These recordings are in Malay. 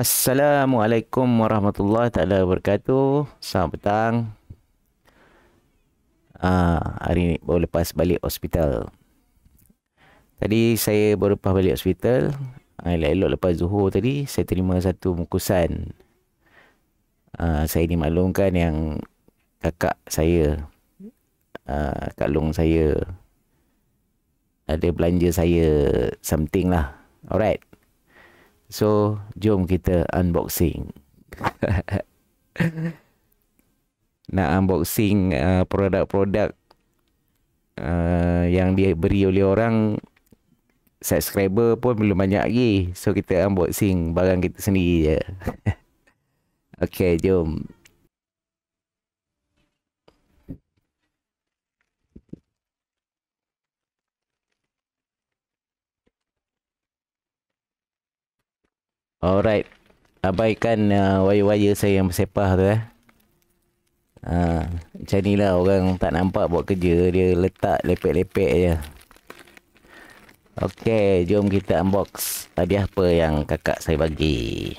Assalamualaikum warahmatullahi taala wabarakatuh. Selamat petang. Ah, hari ni baru lepas balik hospital. Tadi saya baru lepas balik hospital. Ah, elok-elok lepas zuhur tadi saya terima satu mukusan. Ah, saya dimaklumkan yang kakak saya ah, Kak Long saya ada belanja saya something lah. Alright. So, jom kita unboxing. Nak unboxing uh, produk-produk uh, yang beri oleh orang subscriber pun belum banyak lagi. So, kita unboxing barang kita sendiri je. okay, jom. Jom. Alright. Abaikan uh, waya-waya saya yang bersepah tu eh. Uh, macam ni lah orang tak nampak buat kerja. Dia letak lepek-lepek je. Okay, jom kita unbox tadi apa yang kakak saya bagi.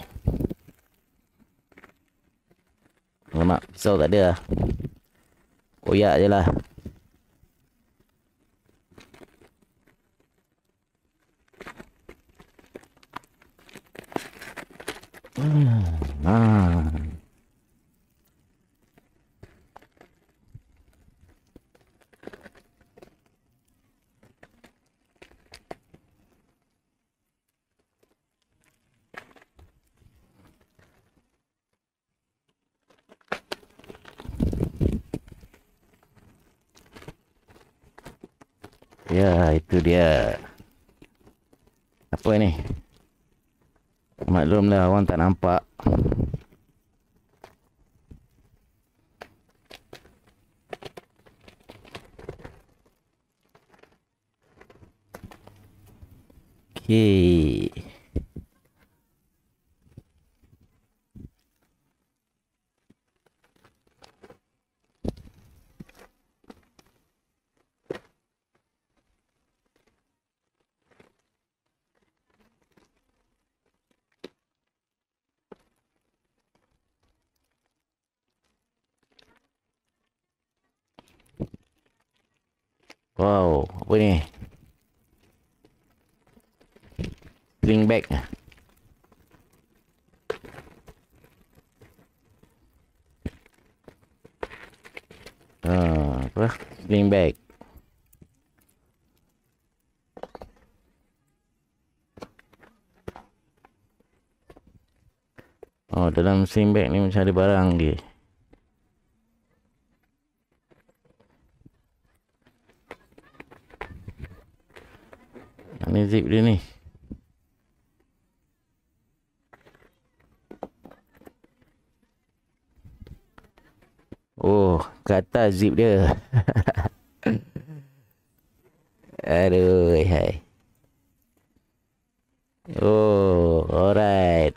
Mak, pisau tak ada lah. Koyak je lah. Ya, itu dia. Apa ini? maklumlah orang tak nampak Okay. Wow, apa ni? Sling bag. Ah, apa? Sling bag. Oh, dalam sling bag ni macam ada barang dia. ni zip dia ni oh ke atas zip dia aduh hai oh alright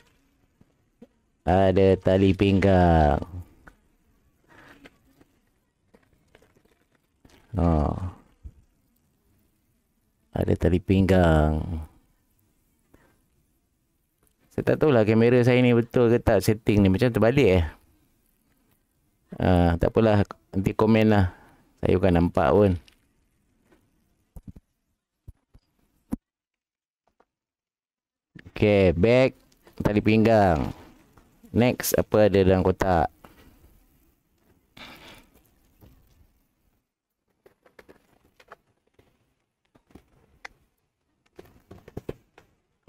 ada tali pinggang oh ada tali pinggang. Saya tak tahulah kamera saya ni betul ke tak setting ni. Macam terbalik eh. Uh, tak apalah. Nanti komen lah. Saya bukan nampak pun. Okay. Bag. Tali pinggang. Next. Apa ada dalam kotak?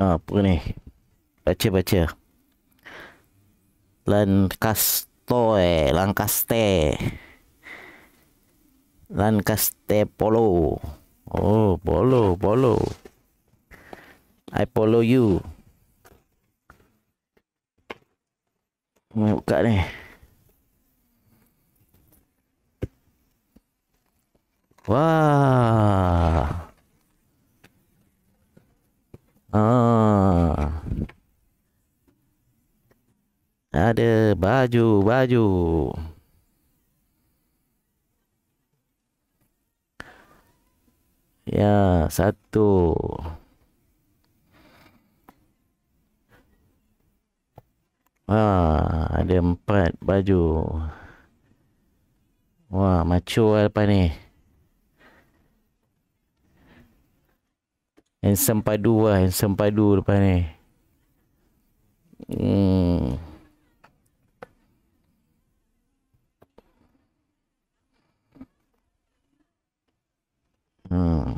Ah, apa ni baca baca Lancaster Lancaster Lancaster Polo oh Polo Polo I follow you Mari buka ni Wah Ah. Ada baju, baju. Ya, satu. Wah, ada empat baju. Wah, macho lah lepas ni. Handsome padu lah. Handsome padu depan ni. Hmm. Hmm.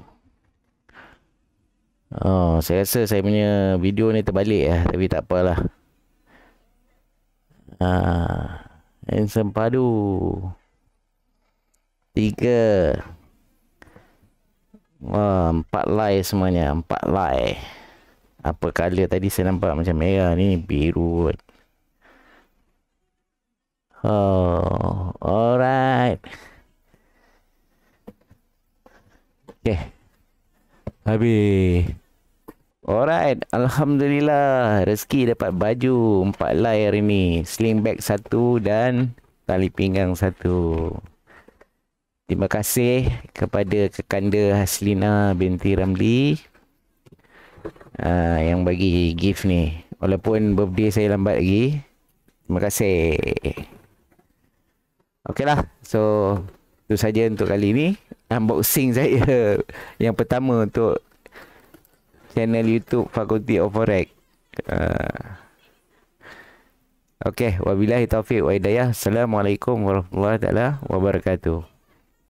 Oh, saya rasa saya punya video ni terbalik lah. Tapi tak apalah. Ah, handsome padu. Tiga. Tiga. Wah, empat lay semuanya. Empat lay. Apa colour tadi saya nampak macam merah ni. Biru. Oh, alright. Okay. Habis. Alright, Alhamdulillah Rezeki dapat baju Empat lay hari ni Sling bag satu dan Tali pinggang satu Terima kasih kepada Kekanda Haslina binti Ramli uh, yang bagi gift ni. Walaupun birthday saya lambat lagi. Terima kasih. Okey lah, So, itu saja untuk kali ini. Unboxing saya yang pertama untuk channel YouTube Fakulti of Forex. Uh, Okey, wabillahi taufiq wa hidayah. Assalamualaikum warahmatullahi wabarakatuh.